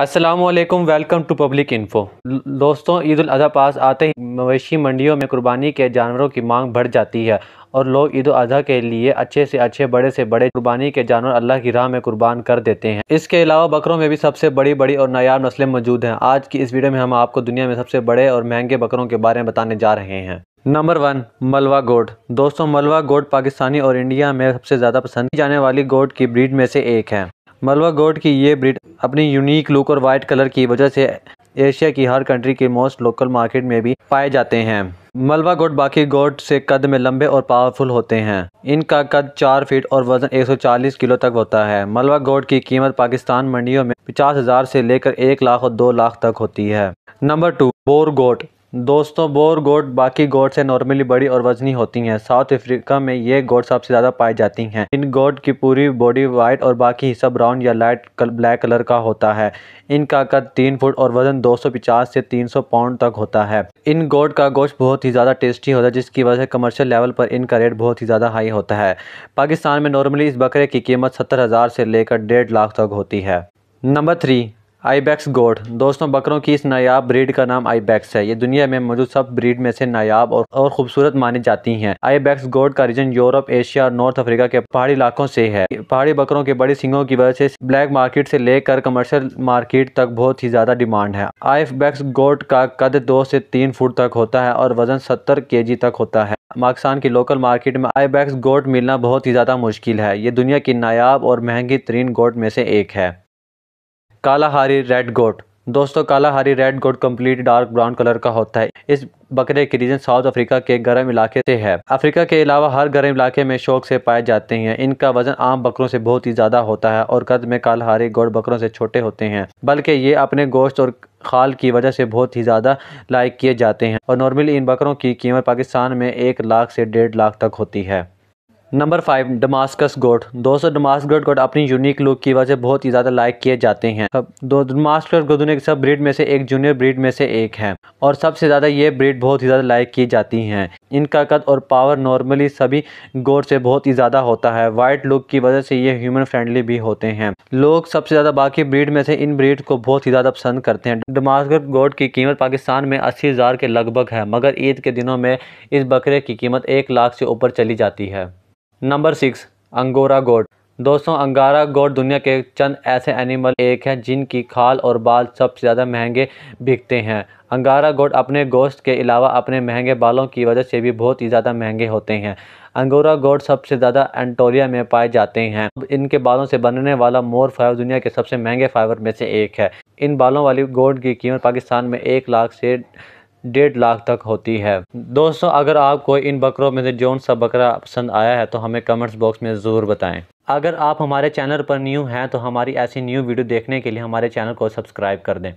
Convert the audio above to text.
Aslam welcome to public info दोस्तों ईद अजी पास आते ही मवेशी मंडियों में कुर्बानी के जानवरों की मांग बढ़ जाती है और लोग ईद अजी के लिए अच्छे से अच्छे बड़े से बड़े कुर्बानी के जानवर अल्लाह की राह में कुर्बान कर देते हैं इसके अलावा बकरों में भी सबसे बड़ी बड़ी और नायाब नस्लें मौजूद हैं आज की इस वीडियो में हम आपको दुनिया में सबसे बड़े और महंगे बकरों के बारे में बताने जा रहे हैं नंबर वन मलवा गोट दोस्तों मलवा गोट पाकिस्तानी और इंडिया में सबसे ज़्यादा पसंद की जाने वाली गोट की ब्रीड में से एक है मलवा गोट की ये ब्रिड अपनी यूनिक लुक और वाइट कलर की वजह से एशिया की हर कंट्री के मोस्ट लोकल मार्केट में भी पाए जाते हैं मलवा गोट बाकी गोट से कद में लंबे और पावरफुल होते हैं इनका कद चार फीट और वजन 140 किलो तक होता है मलवा गोट की कीमत पाकिस्तान मंडियों में पचास हज़ार से लेकर एक लाख और दो लाख तक होती है नंबर टू बोर गोट दोस्तों बोर गोट बाकी गोट से नॉर्मली बड़ी और वजनी होती हैं साउथ अफ्रीका में ये गोट सबसे ज़्यादा पाई जाती हैं इन गोट की पूरी बॉडी वाइट और बाकी हिस्सा ब्राउन या लाइट कल, ब्लैक कलर का होता है इनका कद तीन फुट और वजन 250 से 300 पाउंड तक होता है इन गोट का गोश्त बहुत ही ज़्यादा टेस्टी होता है जिसकी वजह से कमर्शियल लेवल पर इनका रेट बहुत ही ज़्यादा हाई होता है पाकिस्तान में नॉर्मली इस बकरे की कीमत सत्तर हज़ार से लेकर डेढ़ लाख तक होती है नंबर थ्री आईबैक्स गोड दोस्तों बकरों की इस नायाब ब्रीड का नाम आईबैक्स है ये दुनिया में मौजूद सब ब्रीड में से नायाब और, और खूबसूरत मानी जाती हैं आईबैक्स गोड का रीजन यूरोप एशिया और नॉर्थ अफ्रीका के पहाड़ी इलाकों से है पहाड़ी बकरों के बड़े सिंगों की वजह से ब्लैक मार्केट से लेकर कमर्शियल मार्केट तक बहुत ही ज्यादा डिमांड है आईबैक्स गोड का कद दो से तीन फुट तक होता है और वजन सत्तर के तक होता है पाकिस्तान की लोकल मार्केट में आईबैक्स गोड मिलना बहुत ही ज़्यादा मुश्किल है ये दुनिया की नायाब और महंगी तरीन गोट में से एक है कालाहारी रेड गोट दोस्तों Kalahari red goat complete dark brown colour का होता है इस बकरे की रीजन साउथ अफ्रीका के गर्म इलाके से है अफ्रीका के अलावा हर गर्म इलाके में शौक से पाए जाते हैं इनका वजन आम बकरों से बहुत ही ज़्यादा होता है और कद में कालाहारी गोट बकरों से छोटे होते हैं बल्कि ये अपने गोश्त और खाल की वजह से बहुत ही ज़्यादा लायक किए जाते हैं और नॉर्मली इन बकरों की कीमत पाकिस्तान में एक लाख से डेढ़ लाख तक होती है नंबर फाइव डमास्कस गोट दोस्तों डमास्कस गोट अपनी यूनिक लुक की वजह से बहुत ही ज़्यादा लाइक किए जाते हैं दो डमास्कस गोदुने के सब ब्रीड में से एक जूनियर ब्रीड में से एक है और सबसे ज़्यादा ये ब्रीड बहुत ही ज़्यादा लाइक की जाती हैं इनका कद और पावर नॉर्मली सभी गोट से बहुत ही ज़्यादा होता है वाइट लुक की वजह से ये ह्यूमन फ्रेंडली भी होते हैं लोग सबसे ज़्यादा बाकी ब्रीड में से इन ब्रीड को बहुत ही ज़्यादा पसंद करते हैं डमास्कस गोट की कीमत पाकिस्तान में अस्सी के लगभग है मगर ईद के दिनों में इस बकरे की कीमत एक लाख से ऊपर चली जाती है नंबर सिक्स अंगोरा गोट दोस्तों अंगारा गोट दुनिया के चंद ऐसे एनिमल एक हैं जिनकी खाल और बाल सबसे ज़्यादा महंगे बिकते हैं अंगारा गोट अपने गोश्त के अलावा अपने महंगे बालों की वजह से भी बहुत ही ज़्यादा महंगे होते हैं अंगोरा गोट सबसे ज़्यादा एंटोलिया में पाए जाते हैं इनके बालों से बनने वाला मोर फाइबर दुनिया के सबसे महंगे फाइबर में से एक है इन बालों वाली गोट की कीमत पाकिस्तान में एक लाख से डेढ़ लाख तक होती है दोस्तों अगर आपको इन बकरों में से जौन सा बकरा पसंद आया है तो हमें कमेंट्स बॉक्स में ज़रूर बताएं अगर आप हमारे चैनल पर न्यू हैं तो हमारी ऐसी न्यू वीडियो देखने के लिए हमारे चैनल को सब्सक्राइब कर दें